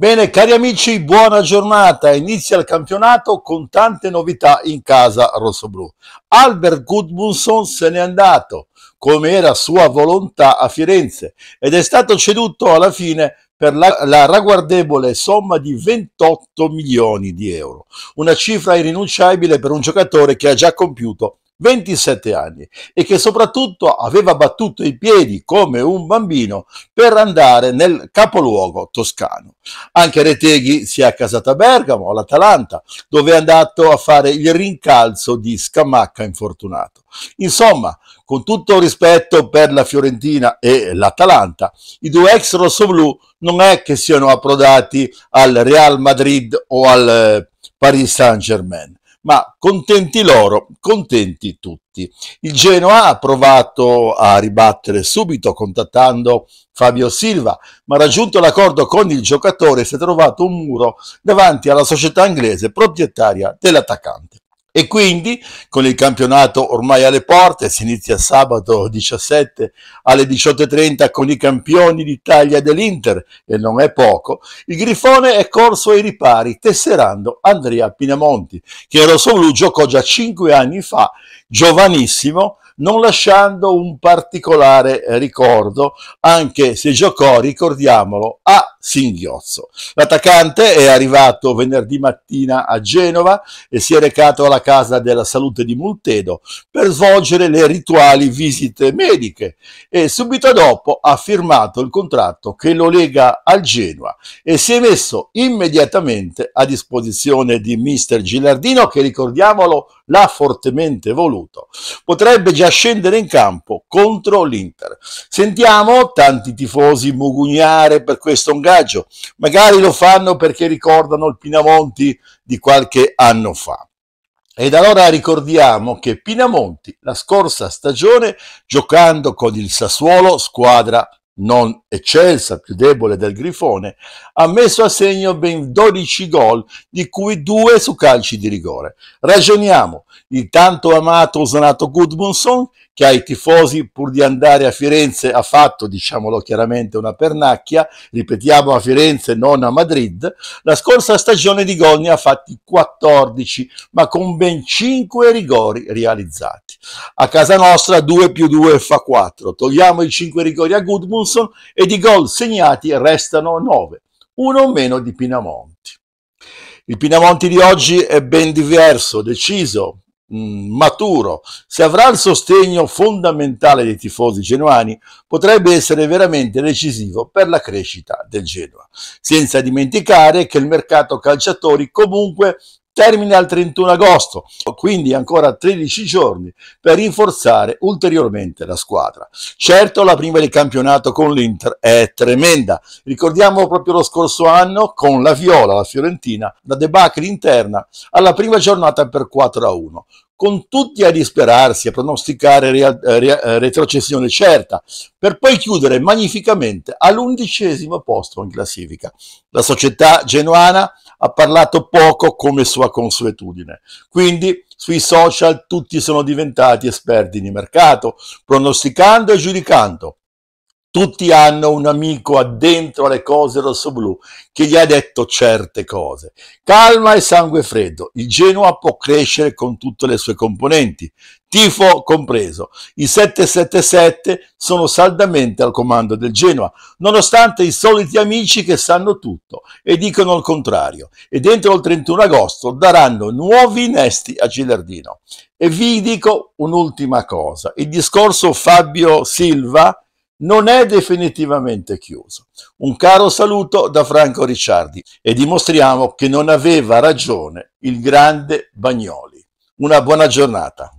Bene, cari amici, buona giornata. Inizia il campionato con tante novità in casa rossoblù. Albert Gudmundsson se n'è andato, come era sua volontà a Firenze, ed è stato ceduto alla fine per la, la, ragguardevole somma di 28 milioni di euro, una cifra irrinunciabile per un giocatore che ha già compiuto 27 anni e che soprattutto aveva battuto i piedi come un bambino per andare nel capoluogo toscano. Anche Reteghi si è accasato a Bergamo, all'Atalanta, dove è andato a fare il rincalzo di Scamacca infortunato. Insomma, con tutto rispetto per la Fiorentina e l'Atalanta, i due ex rossoblù non è che siano approdati al Real Madrid o al eh, Paris Saint-Germain ma contenti loro, contenti tutti. Il Genoa ha provato a ribattere subito contattando Fabio Silva, ma raggiunto l'accordo con il giocatore si è trovato un muro davanti alla società inglese proprietaria dell'attaccante. E quindi con il campionato ormai alle porte, si inizia sabato 17 alle 18.30 con i campioni d'Italia dell'Inter, e non è poco, il Grifone è corso ai ripari tesserando Andrea Pinamonti, che Rossolu giocò già 5 anni fa, giovanissimo, non lasciando un particolare ricordo, anche se giocò, ricordiamolo, a singhiozzo. L'attaccante è arrivato venerdì mattina a Genova e si è recato alla Casa della Salute di Multedo per svolgere le rituali visite mediche e subito dopo ha firmato il contratto che lo lega al Genoa e si è messo immediatamente a disposizione di mister Gilardino che ricordiamolo l'ha fortemente voluto. Potrebbe già scendere in campo contro l'Inter. Sentiamo tanti tifosi mugugnare per questo hangar viaggio, magari lo fanno perché ricordano il Pinamonti di qualche anno fa. Ed allora ricordiamo che Pinamonti la scorsa stagione, giocando con il Sassuolo, squadra non eccelsa, più debole del Grifone, ha messo a segno ben 12 gol, di cui due su calci di rigore. Ragioniamo, il tanto amato Osanato Gudmundsson che ai tifosi pur di andare a Firenze ha fatto, diciamolo chiaramente, una pernacchia, ripetiamo a Firenze, non a Madrid, la scorsa stagione di gol ne ha fatti 14, ma con ben 5 rigori realizzati. A casa nostra 2 più 2 fa 4, togliamo i 5 rigori a Gudmundsson e di gol segnati restano 9, uno o meno di Pinamonti. Il Pinamonti di oggi è ben diverso, deciso, Mm, maturo, se avrà il sostegno fondamentale dei tifosi genuani, potrebbe essere veramente decisivo per la crescita del Genoa. Senza dimenticare che il mercato calciatori comunque termine al 31 agosto, quindi ancora 13 giorni per rinforzare ulteriormente la squadra. Certo la prima del campionato con l'Inter è tremenda, ricordiamo proprio lo scorso anno con la Viola, la Fiorentina, la debacle interna alla prima giornata per 4 a 1 con tutti a disperarsi, a pronosticare rea- rea- retrocessione certa, per poi chiudere magnificamente all'undicesimo posto in classifica. La società genuana ha parlato poco come sua consuetudine, quindi sui social tutti sono diventati esperti di mercato, pronosticando e giudicando, tutti hanno un amico addentro alle cose rossoblù che gli ha detto certe cose. Calma e sangue freddo, il Genoa può crescere con tutte le sue componenti, tifo compreso. I 777 sono saldamente al comando del Genoa, nonostante i soliti amici che sanno tutto e dicono il contrario. E dentro il 31 agosto daranno nuovi nesti a Gilardino. E vi dico un'ultima cosa, il discorso Fabio Silva non è definitivamente chiuso. Un caro saluto da Franco Ricciardi e dimostriamo che non aveva ragione il grande Bagnoli. Una buona giornata.